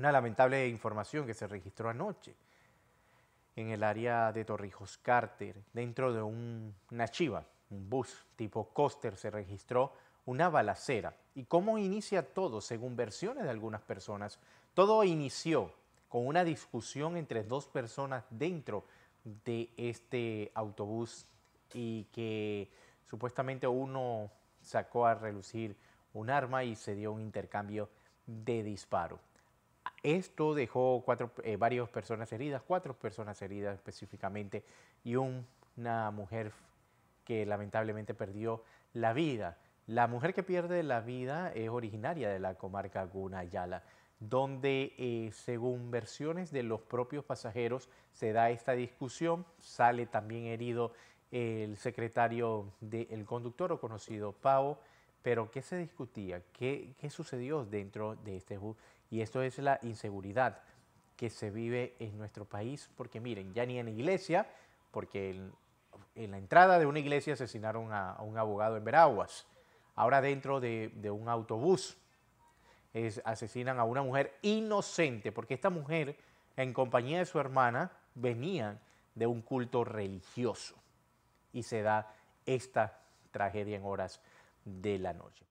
Una lamentable información que se registró anoche en el área de Torrijos Carter, dentro de un, una chiva, un bus tipo coaster, se registró una balacera. ¿Y cómo inicia todo? Según versiones de algunas personas, todo inició con una discusión entre dos personas dentro de este autobús y que supuestamente uno sacó a relucir un arma y se dio un intercambio de disparo. Esto dejó cuatro, eh, varias personas heridas, cuatro personas heridas específicamente y una mujer que lamentablemente perdió la vida. La mujer que pierde la vida es originaria de la comarca Gunayala, donde eh, según versiones de los propios pasajeros se da esta discusión, sale también herido el secretario del conductor o conocido Pavo, pero ¿qué se discutía? ¿Qué, sucedió dentro de este Y esto es la inseguridad que se vive en nuestro país, porque miren, ya ni en iglesia, porque en, la entrada de una iglesia asesinaron a, un abogado en Veraguas, ahora dentro de, un autobús asesinan a una mujer inocente, porque esta mujer, en compañía de su hermana, venían de un culto religioso y se da esta tragedia en horas de la noche.